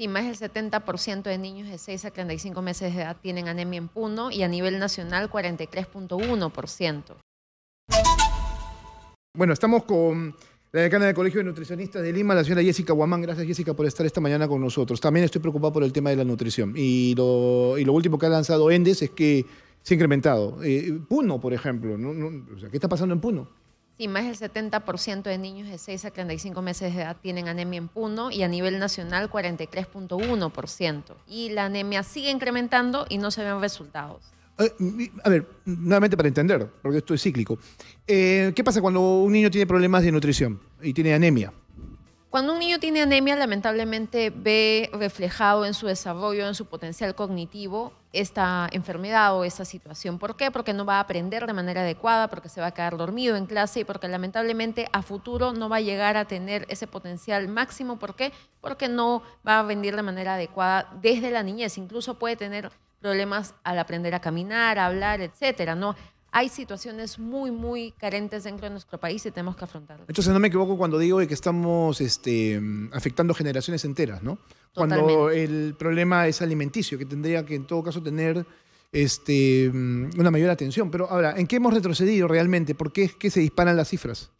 Sí, más del 70% de niños de 6 a 35 meses de edad tienen anemia en Puno y a nivel nacional 43.1%. Bueno, estamos con la decana del Colegio de Nutricionistas de Lima, la señora Jessica Guamán. Gracias, Jessica, por estar esta mañana con nosotros. También estoy preocupado por el tema de la nutrición. Y lo, último que ha lanzado Endes es que se ha incrementado. Eh, puno, por ejemplo. ¿Qué está pasando en Puno? Sí, más del 70% de niños de 6 a 35 meses de edad tienen anemia en Puno y a nivel nacional 43.1%. Y la anemia sigue incrementando y no se ven resultados. Eh, a ver, nuevamente para entender, porque esto es cíclico. Eh, ¿Qué pasa cuando un niño tiene problemas de nutrición y tiene anemia? Cuando un niño tiene anemia, lamentablemente ve reflejado en su desarrollo, en su potencial cognitivo, esta enfermedad o esta situación. ¿Por qué? Porque no va a aprender de manera adecuada, porque se va a quedar dormido en clase y porque lamentablemente a futuro no va a llegar a tener ese potencial máximo. ¿Por qué? Porque no va a aprender de manera adecuada desde la niñez. Incluso puede tener problemas al aprender a caminar, a hablar, etcétera, ¿no? hay situaciones muy, muy carentes dentro de nuestro país y tenemos que afrontarlas. Entonces, no me equivoco cuando digo que estamos este, afectando generaciones enteras, ¿no? Cuando el problema es alimenticio, que tendría que en todo caso tener este, mm, una mayor atención. Pero ahora, ¿en qué hemos retrocedido realmente? ¿Por qué es que se disparan las cifras?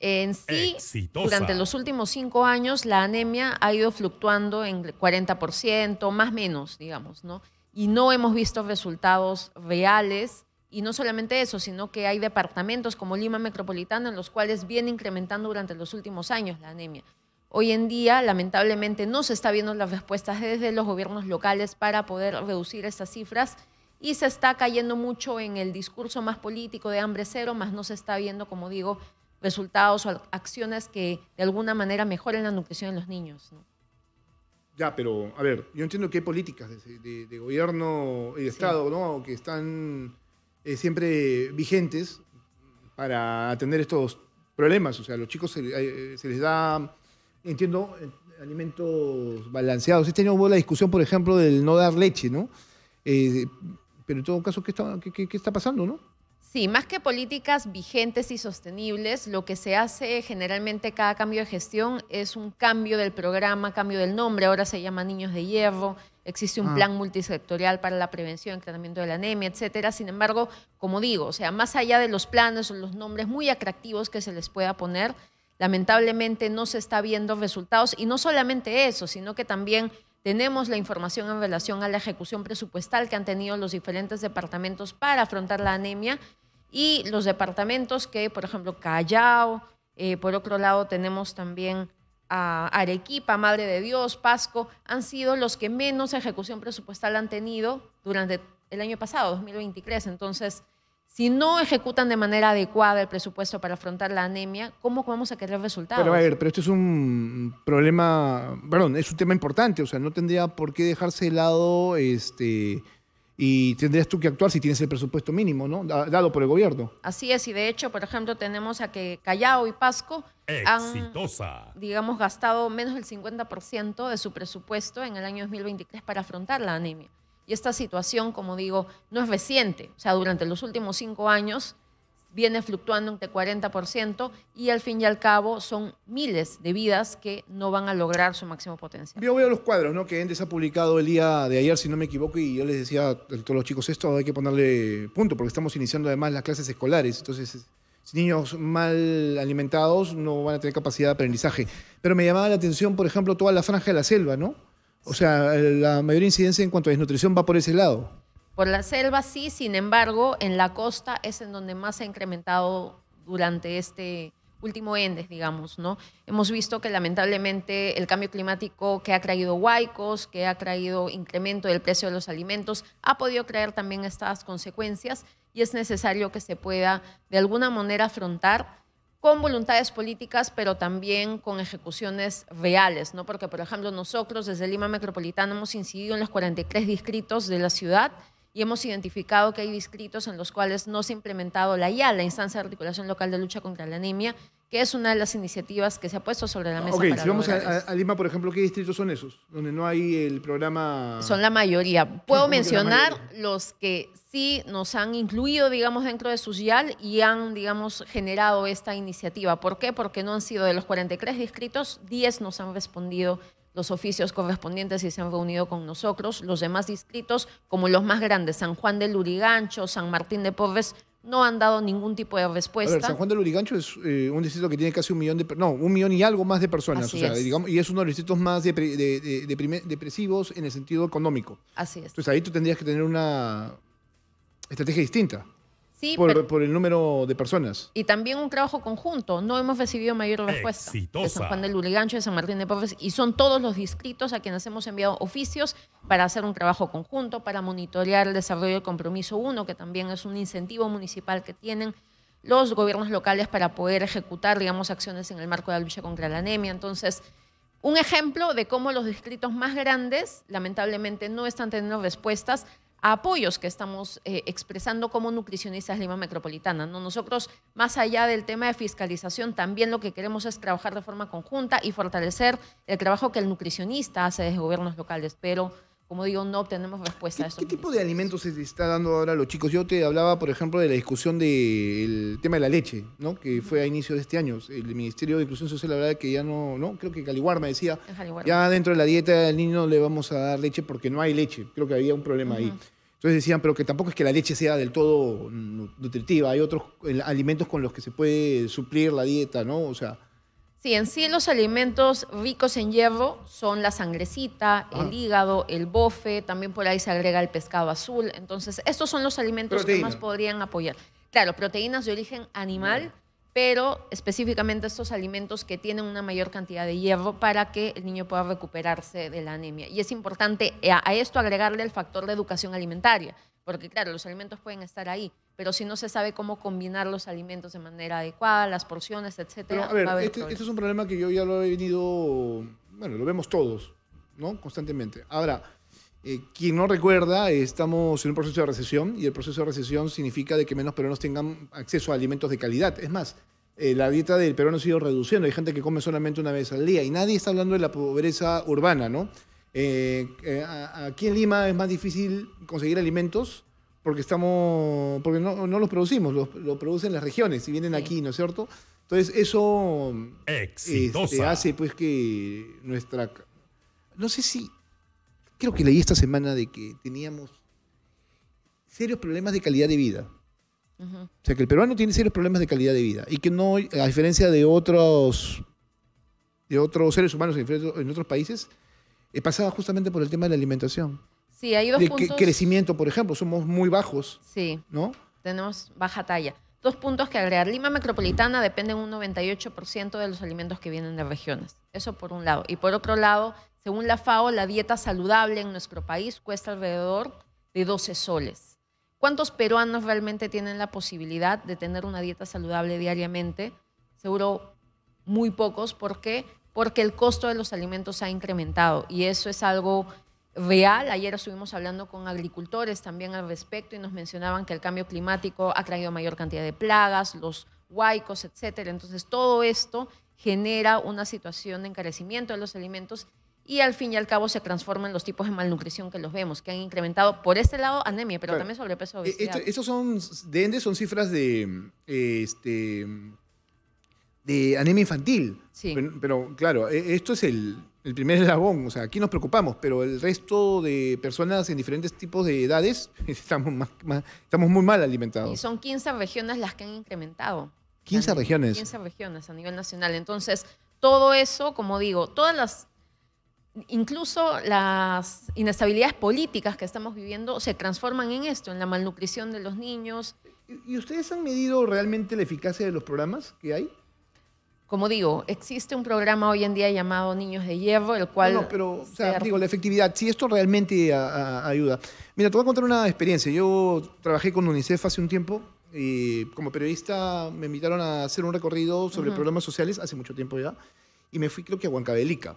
En sí, durante los últimos cinco años, la anemia ha ido fluctuando en 40%, más o menos, digamos, ¿no? Y no hemos visto resultados reales y no solamente eso, sino que hay departamentos como Lima Metropolitana en los cuales viene incrementando durante los últimos años la anemia. Hoy en día, lamentablemente, no se está viendo las respuestas desde los gobiernos locales para poder reducir estas cifras y se está cayendo mucho en el discurso más político de hambre cero, más no se está viendo, como digo, resultados o acciones que de alguna manera mejoren la nutrición en los niños. Ya, pero a ver, yo entiendo que hay políticas de, gobierno y de Estado ¿no? que están eh, siempre vigentes para atender estos problemas. O sea, a los chicos se, eh, les da, entiendo, alimentos balanceados. Este año hubo la discusión, por ejemplo, del no dar leche, ¿no? Eh, pero en todo caso, ¿qué está, qué está pasando, no? Sí, más que políticas vigentes y sostenibles, lo que se hace generalmente cada cambio de gestión es un cambio del programa, cambio del nombre, ahora se llama Niños de Hierro, existe un ah. plan multisectorial para la prevención, y tratamiento de la anemia, etcétera. Sin embargo, como digo, o sea, más allá de los planes o los nombres muy atractivos que se les pueda poner, lamentablemente no se está viendo resultados y no solamente eso, sino que también tenemos la información en relación a la ejecución presupuestal que han tenido los diferentes departamentos para afrontar la anemia y los departamentos que, por ejemplo, Callao, eh, por otro lado tenemos también Arequipa, Madre de Dios, Pasco, han sido los que menos ejecución presupuestal han tenido durante el año pasado, 2023. Entonces, si no ejecutan de manera adecuada el presupuesto para afrontar la anemia, ¿cómo vamos a querer resultados? Pero a ver, pero esto es un problema, perdón, es un tema importante, o sea, no tendría por qué dejarse de lado este, y tendrías tú que actuar si tienes el presupuesto mínimo, ¿no? Dado por el gobierno. Así es, y de hecho, por ejemplo, tenemos a que Callao y Pasco han, digamos, gastado menos del 50% de su presupuesto en el año 2023 para afrontar la anemia. Y esta situación, como digo, no es reciente. O sea, durante los últimos cinco años viene fluctuando entre 40% y al fin y al cabo son miles de vidas que no van a lograr su máximo potencial. Yo veo los cuadros ¿no? que Endes ha publicado el día de ayer, si no me equivoco, y yo les decía a todos los chicos, esto hay que ponerle punto, porque estamos iniciando además las clases escolares, entonces niños mal alimentados no van a tener capacidad de aprendizaje. Pero me llamaba la atención, por ejemplo, toda la franja de la selva, ¿no? O sea, la mayor incidencia en cuanto a desnutrición va por ese lado. Por la selva sí, sin embargo, en la costa es en donde más se ha incrementado durante este último ENDES, digamos, ¿no? Hemos visto que lamentablemente el cambio climático que ha traído huaicos, que ha traído incremento del precio de los alimentos, ha podido crear también estas consecuencias y es necesario que se pueda de alguna manera afrontar con voluntades políticas, pero también con ejecuciones reales, ¿no? Porque, por ejemplo, nosotros desde Lima Metropolitana hemos incidido en los 43 distritos de la ciudad y hemos identificado que hay distritos en los cuales no se ha implementado la IAL, la Instancia de Articulación Local de Lucha contra la Anemia, que es una de las iniciativas que se ha puesto sobre la mesa. Ok, si vamos a, Lima, por ejemplo, ¿qué distritos son esos? Donde no hay el programa... Son la mayoría. Puedo mencionar los que sí nos han incluido, digamos, dentro de su IAL, y han, digamos, generado esta iniciativa. ¿Por qué? Porque no han sido de los 43 distritos, 10 nos han respondido los oficios correspondientes y se han reunido con nosotros. Los demás distritos, como los más grandes, San Juan del Lurigancho, San Martín de Porres, no han dado ningún tipo de respuesta. San Juan de Lurigancho es eh, un distrito que tiene casi un millón de no un millón y algo más de personas, digamos, y es uno de los distritos más depresivos en el sentido económico. Así es. Entonces ahí tú tendrías que tener una estrategia distinta por, el número de personas. Y también un trabajo conjunto. No hemos recibido mayor respuesta. Exitosa. De San Juan del de San Martín de Porres. Y son todos los distritos a quienes hemos enviado oficios para hacer un trabajo conjunto, para monitorear el desarrollo del compromiso 1, que también es un incentivo municipal que tienen los gobiernos locales para poder ejecutar, digamos, acciones en el marco de la lucha contra la anemia. Entonces, un ejemplo de cómo los distritos más grandes, lamentablemente, no están teniendo respuestas apoyos que estamos eh, expresando como nutricionistas de Lima Metropolitana. Nosotros, más allá del tema de fiscalización, también lo que queremos es trabajar de forma conjunta y fortalecer el trabajo que el nutricionista hace desde gobiernos locales, pero como digo, no obtenemos respuesta a eso. ¿Qué tipo de alimentos se está dando ahora a los chicos? Yo te hablaba, por ejemplo, de la discusión del tema de la leche, ¿no? Que fue a inicio de este año. El Ministerio de Inclusión Social la verdad que ya no, ¿no? Creo que Caliguar me decía, ya dentro de la dieta del niño le vamos a dar leche porque no hay leche. Creo que había un problema ahí. Entonces decían, pero que tampoco es que la leche sea del todo nutritiva, hay otros eh, alimentos con los que se puede suplir la dieta, ¿no? O sea... Sí, en sí los alimentos ricos en hierro son la sangrecita, el hígado, el bofe, también por ahí se agrega el pescado azul. Entonces, estos son los alimentos que más podrían apoyar. Claro, proteínas de origen animal pero específicamente estos alimentos que tienen una mayor cantidad de hierro para que el niño pueda recuperarse de la anemia. Y es importante eh, a esto agregarle el factor de educación alimentaria, porque claro, los alimentos pueden estar ahí, pero si no se sabe cómo combinar los alimentos de manera adecuada, las porciones, etcétera. a ver, este, este es un problema que yo ya lo he venido, bueno, lo vemos todos, ¿no? Constantemente. Ahora, eh, quien no recuerda, estamos en un proceso de recesión y el proceso de recesión significa de que menos peruanos tengan acceso a alimentos de calidad. Es más, eh, la dieta del peruano se ha ido reduciendo. Hay gente que come solamente una vez al día y nadie está hablando de la pobreza urbana, ¿no? Eh, aquí en Lima es más difícil conseguir alimentos porque estamos porque no, los producimos, los, producen las regiones y vienen aquí, ¿no es cierto? Entonces eso se este, hace pues que nuestra no sé si creo que leí esta semana de que teníamos serios problemas de calidad de vida. O sea, que el peruano tiene serios problemas de calidad de vida y que no, a diferencia de otros, de otros seres humanos en otros países, eh, pasaba justamente por el tema de la alimentación. Sí, hay dos de puntos. crecimiento, por ejemplo, somos muy bajos. Sí. ¿No? Tenemos baja talla. Dos puntos que agregar. Lima metropolitana depende un 98% de los alimentos que vienen de regiones. Eso por un lado. Y por otro lado, según la FAO, la dieta saludable en nuestro país cuesta alrededor de 12 soles. ¿Cuántos peruanos realmente tienen la posibilidad de tener una dieta saludable diariamente? Seguro muy pocos. ¿Por qué? Porque el costo de los alimentos ha incrementado y eso es algo real. Ayer estuvimos hablando con agricultores también al respecto y nos mencionaban que el cambio climático ha traído mayor cantidad de plagas, los huaicos, etc. Entonces, todo esto genera una situación de encarecimiento de los alimentos y al fin y al cabo se transforman los tipos de malnutrición que los vemos, que han incrementado por este lado anemia, pero también sobrepeso. E-, obesidad. estos son, de ende son cifras de, este, de anemia infantil. Pero, claro, e-, esto es el, primer eslabón, o sea, aquí nos preocupamos, pero el resto de personas en diferentes tipos de edades estamos, estamos muy mal alimentados. Y son 15 regiones las que han incrementado. 15 regiones. 15 regiones a nivel nacional. Entonces, todo eso, como digo, todas las incluso las inestabilidades políticas que estamos viviendo se transforman en esto, en la malnutrición de los niños. ¿Y ustedes han medido realmente la eficacia de los programas que hay? Como digo, existe un programa hoy en día llamado Niños de Hierro, el cual... No, pero, o sea, digo, la efectividad, si esto realmente ayuda. Mira, te voy a contar una experiencia. Yo trabajé con UNICEF hace un tiempo y como periodista me invitaron a hacer un recorrido sobre problemas programas sociales, hace mucho tiempo ya, y me fui creo que a Huancavelica.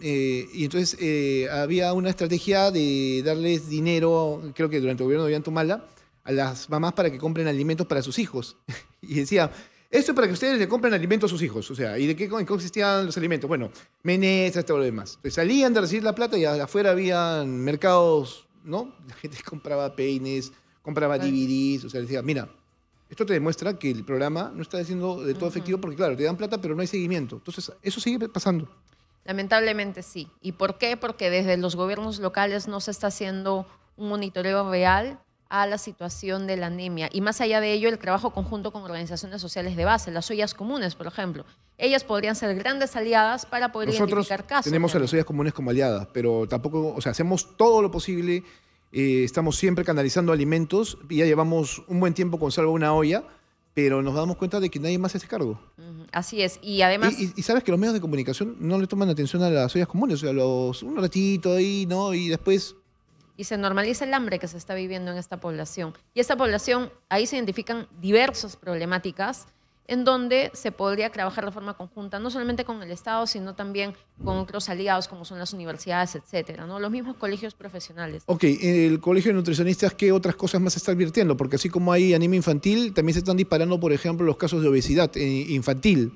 Eh, y entonces eh, había una estrategia de darles dinero, creo que durante el gobierno de mala a las mamás para que compren alimentos para sus hijos. y decía, esto es para que ustedes le compren alimentos a sus hijos. O sea, ¿y de qué consistían los alimentos? Bueno, menes todo lo demás. Entonces salían de recibir la plata y afuera habían mercados, ¿no? La gente compraba peines, compraba DVDs, o sea, decía, mira, esto te demuestra que el programa no está siendo de todo efectivo porque, claro, te dan plata, pero no hay seguimiento. Entonces, eso sigue pasando. Lamentablemente sí. ¿Y por qué? Porque desde los gobiernos locales no se está haciendo un monitoreo real a la situación de la anemia. Y más allá de ello, el trabajo conjunto con organizaciones sociales de base, las ollas comunes, por ejemplo. Ellas podrían ser grandes aliadas para poder identificar casos. Tenemos a las ollas comunes como aliadas, pero tampoco, o sea, hacemos todo lo posible. Eh, estamos siempre canalizando alimentos y ya llevamos un buen tiempo con salvo una olla pero nos damos cuenta de que nadie más se hace cargo. Así es, y además... Y, sabes que los medios de comunicación no le toman atención a las ollas comunes, o sea, los, un ratito ahí, ¿no? Y después... Y se normaliza el hambre que se está viviendo en esta población. Y esta población, ahí se identifican diversas problemáticas en donde se podría trabajar de forma conjunta, no solamente con el Estado, sino también con otros aliados como son las universidades, etcétera, Los mismos colegios profesionales. Ok, el Colegio de Nutricionistas, ¿qué otras cosas más está advirtiendo? Porque así como hay ánimo infantil, también se están disparando, por ejemplo, los casos de obesidad eh, infantil.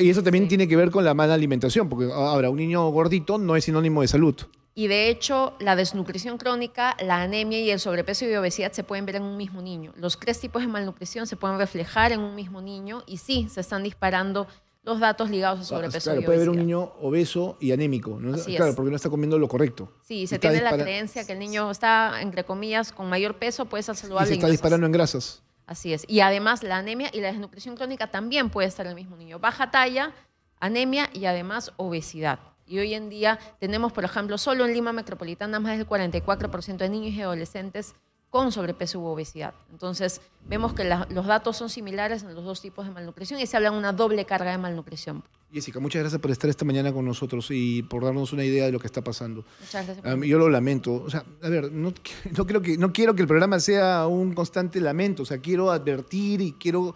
Y eso también tiene que ver con la mala alimentación, porque ahora un niño gordito no es sinónimo de salud. Y de hecho, la desnutrición crónica, la anemia y el sobrepeso y obesidad se pueden ver en un mismo niño. Los tres tipos de malnutrición se pueden reflejar en un mismo niño y sí, se están disparando los datos ligados a ah, sobrepeso y obesidad. Puede ver un niño obeso y anémico, claro, porque no está comiendo lo correcto. Sí, se tiene la creencia que el niño está, entre comillas, con mayor peso, puede ser saludable. Y se está disparando en grasas. Así es. Y además la anemia y la desnutrición crónica también puede estar en el mismo niño. Baja talla, anemia y además obesidad. Y hoy en día tenemos, por ejemplo, solo en Lima Metropolitana más del 44% de niños y adolescentes con sobrepeso u obesidad. Entonces, vemos que los datos son similares en los dos tipos de malnutrición y se habla de una doble carga de malnutrición. Jessica, muchas gracias por estar esta mañana con nosotros y por darnos una idea de lo que está pasando. Muchas gracias. yo lo lamento. O sea, a ver, no, creo que, no quiero que el programa sea un constante lamento. O sea, quiero advertir y quiero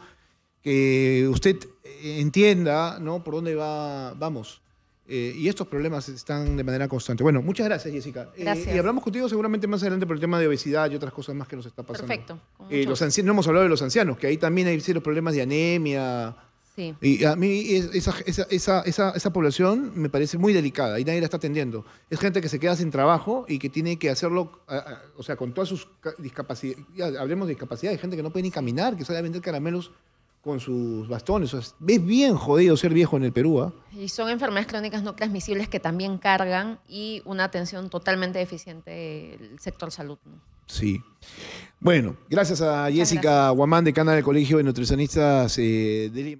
que usted entienda ¿no? por dónde va, vamos. Eh, y estos problemas están de manera constante. Bueno, muchas gracias, Jessica. Eh, gracias. y hablamos contigo seguramente más adelante por el tema de obesidad y otras cosas más que nos está pasando. Perfecto. y eh, los ancianos, no hemos hablado de los ancianos, que ahí también hay ciertos problemas de anemia. Sí. Y a mí esa, esa, esa, esa, población me parece muy delicada y nadie la está atendiendo. Es gente que se queda sin trabajo y que tiene que hacerlo, o sea, con todas sus discapacidades. Hablemos de discapacidad, hay gente que no puede ni caminar, que sale a vender caramelos con sus bastones. ves es bien jodido ser viejo en el Perú. ¿ah? Y son enfermedades crónicas no transmisibles que también cargan y una atención totalmente deficiente del sector salud. Sí. Bueno, gracias a Jessica Guamán, decana del Colegio de Nutricionistas eh, de